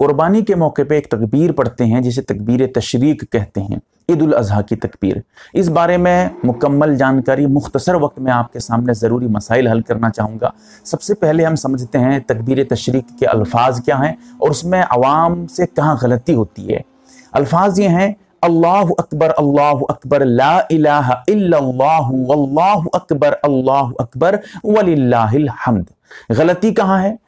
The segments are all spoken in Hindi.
कुर्बानी के मौके पे एक तकबीर पढ़ते हैं जिसे तकबीर तशरीक कहते हैं ईद उल अजहा की तकबीर इस बारे में मुकम्मल जानकारी मुख्तसर वक्त में आपके सामने ज़रूरी मसाइल हल करना चाहूँगा सबसे पहले हम समझते हैं तकबीर तशरीक के अल्फाज क्या हैं और उसमें आवाम से कहाँ गलती होती है अल्फाज ये हैं अल्लाह अकबर अल्लाह अकबर ला अकबर अल्लाह अकबर वलिल्लाहिल हम्द गलती कहाँ है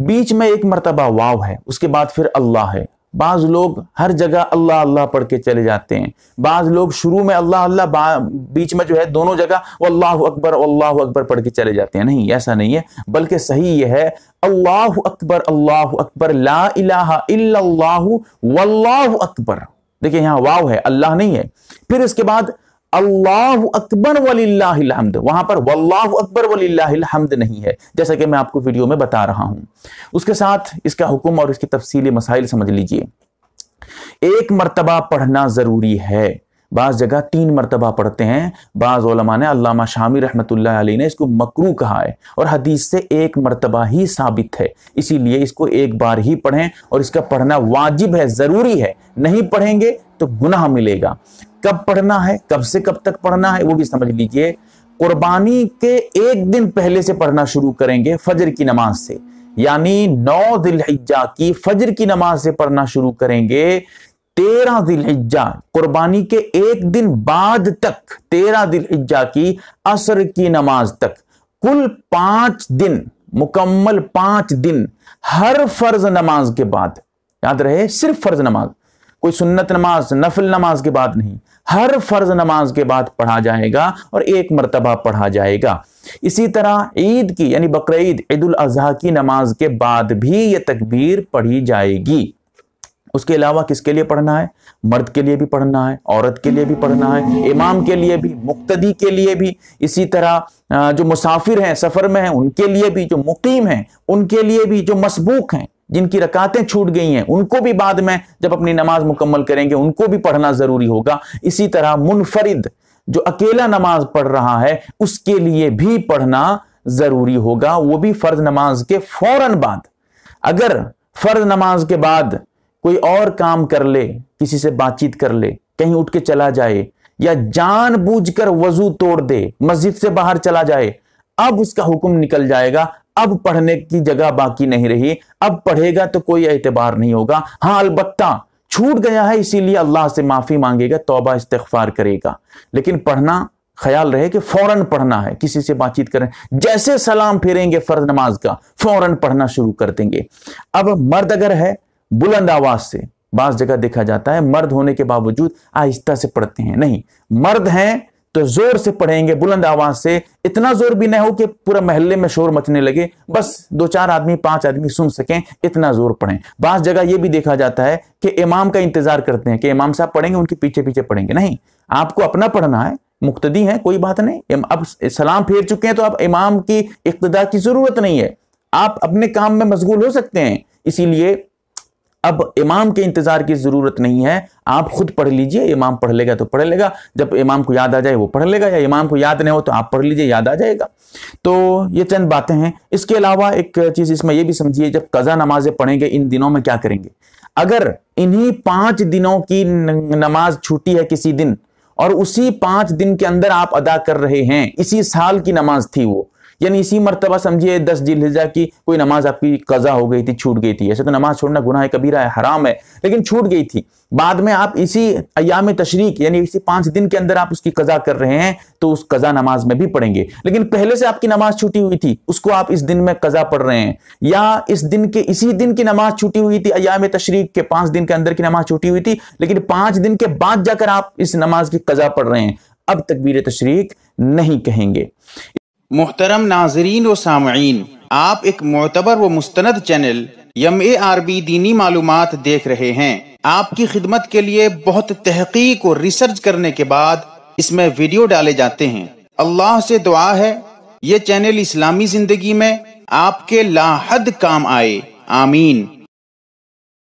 बीच में एक मरतबा वाव है उसके बाद फिर अल्लाह है बाज़ लोग हर जगह अल्लाह अल्लाह पढ़ के चले जाते हैं बाज़ लोग शुरू में अल्लाह अल्लाह बीच में जो है दोनों जगह अल्लाह अकबर अल्लाह अकबर पढ़ के चले जाते हैं नहीं ऐसा नहीं है बल्कि सही यह है अल्लाह अकबर अल्लाह अकबर लाला अकबर देखिये यहाँ वाव है अल्लाह नहीं है फिर इसके बाद अल्लाह अकबर वलीमद वहां पर वल्लाह अकबर वलीमद नहीं है जैसा कि मैं आपको वीडियो में बता रहा हूं उसके साथ इसका हुक्म और इसकी तफसी मसाइल समझ लीजिए एक मरतबा पढ़ना ज़रूरी है बाज़ जगह तीन मरतबा पढ़ते हैं बाज़ ने अल्लामा शामी रहमत आली ने इसको मकरू कहा है और हदीस से एक मरतबा ही साबित है इसीलिए इसको एक बार ही पढ़ें और इसका पढ़ना वाजिब है ज़रूरी है नहीं पढ़ेंगे तो गुनाह मिलेगा कब पढ़ना है कब से कब तक पढ़ना है वो भी समझ लीजिए कुर्बानी के एक दिन पहले से पढ़ना शुरू करेंगे फजर की नमाज से यानी नौ दिलहिज्जा की फजर की नमाज से पढ़ना शुरू करेंगे तेरह दिलहिज्जा कुर्बानी के एक दिन बाद तक तेरह दिलहिज्जा की असर की नमाज तक कुल पांच दिन मुकम्मल पांच दिन हर फर्ज नमाज के बाद याद रहे सिर्फ फर्ज नमाज कोई सुन्नत नमाज नफल नमाज के बाद नहीं हर फर्ज नमाज के बाद पढ़ा जाएगा और एक मरतबा पढ़ा जाएगा इसी तरह ईद की यानी बकर ईद ईद अजहा की नमाज के बाद भी ये तकबीर पढ़ी जाएगी उसके अलावा किसके लिए पढ़ना है मर्द के लिए भी पढ़ना है औरत के लिए भी पढ़ना है इमाम के लिए भी मुक्तदी के लिए भी इसी तरह जो मुसाफिर हैं सफ़र में हैं उनके लिए भी जो मुकीम हैं उनके लिए भी जो मसबूक हैं जिनकी रकातें छूट गई हैं उनको भी बाद में जब अपनी नमाज मुकम्मल करेंगे उनको भी पढ़ना ज़रूरी होगा इसी तरह मुनफरिद जो अकेला नमाज पढ़ रहा है उसके लिए भी पढ़ना ज़रूरी होगा वो भी फ़र्ज नमाज के फौरन बाद अगर फ़र्ज नमाज के बाद कोई और काम कर ले किसी से बातचीत कर ले कहीं उठ के चला जाए या जानबूझकर वजू तोड़ दे मस्जिद से बाहर चला जाए अब उसका हुक्म निकल जाएगा अब पढ़ने की जगह बाकी नहीं रही अब पढ़ेगा तो कोई एतबार नहीं होगा हाँ अलबत्ता छूट गया है इसीलिए अल्लाह से माफी मांगेगा तोबा इस्तफार करेगा लेकिन पढ़ना ख्याल रहे कि फौरन पढ़ना है किसी से बातचीत करें जैसे सलाम फेरेंगे फर्ज नमाज का फौरन पढ़ना शुरू कर देंगे अब मर्द अगर है बुलंद आवाज से बास जगह देखा जाता है मर्द होने के बावजूद आहिस्ता से पढ़ते हैं नहीं मर्द हैं तो जोर से पढ़ेंगे बुलंद आवाज से इतना जोर भी ना हो कि पूरा महल्ले में शोर मचने लगे बस दो चार आदमी पांच आदमी सुन सकें इतना जोर पढ़ें बास जगह यह भी देखा जाता है कि इमाम का इंतजार करते हैं कि इमाम साहब पढ़ेंगे उनके पीछे पीछे पढ़ेंगे नहीं आपको अपना पढ़ना है मुख्तदी है कोई बात नहीं अब सलाम फेर चुके हैं तो आप इमाम की इकतदा की जरूरत नहीं है आप अपने काम में मशगूल हो सकते हैं इसीलिए अब इमाम के इंतजार की जरूरत नहीं है आप खुद पढ़ लीजिए इमाम पढ़ लेगा तो पढ़ लेगा जब इमाम को याद आ जाए वो पढ़ लेगा या इमाम को याद नहीं हो तो आप पढ़ लीजिए याद आ जाएगा तो ये चंद बातें हैं इसके अलावा एक चीज इसमें यह भी समझिए जब कजा नमाजें पढ़ेंगे इन दिनों में क्या करेंगे अगर इन्हीं पांच दिनों की नमाज छूटी है किसी दिन और उसी पांच दिन के अंदर आप अदा कर रहे हैं इसी साल की नमाज थी वो यानी इसी मरतबा समझिए दस लिजा की कोई नमाज आपकी कज़ा हो गई थी छूट गई थी ऐसे तो नमाज छोड़ना गुनाह कबीरा है हराम है लेकिन छूट गई थी बाद में आप इसी अयाम तशरीक यानी इसी पांच दिन के अंदर आप उसकी कज़ा कर रहे हैं तो उस कज़ा नमाज में भी पढ़ेंगे लेकिन पहले से आपकी नमाज छूटी हुई थी उसको आप इस दिन में कज़ा पढ़ रहे हैं या इस दिन के इसी दिन की नमाज छूटी हुई थी अयाम तशरीक के पांच दिन के अंदर की नमाज छूटी हुई थी लेकिन पांच दिन के बाद जाकर आप इस नमाज की कज़ा पढ़ रहे हैं अब तकबीर तशरीक नहीं कहेंगे मोहतरम नाजरीन व सामीन आप एक मोतबर व मुस्तंद channel M A R B दीनी मालूम देख रहे हैं आपकी खिदमत के लिए बहुत तहकीक और रिसर्च करने के बाद इसमें वीडियो डाले जाते हैं अल्लाह से दुआ है ये चैनल इस्लामी जिंदगी में आपके लाहद काम आए आमीन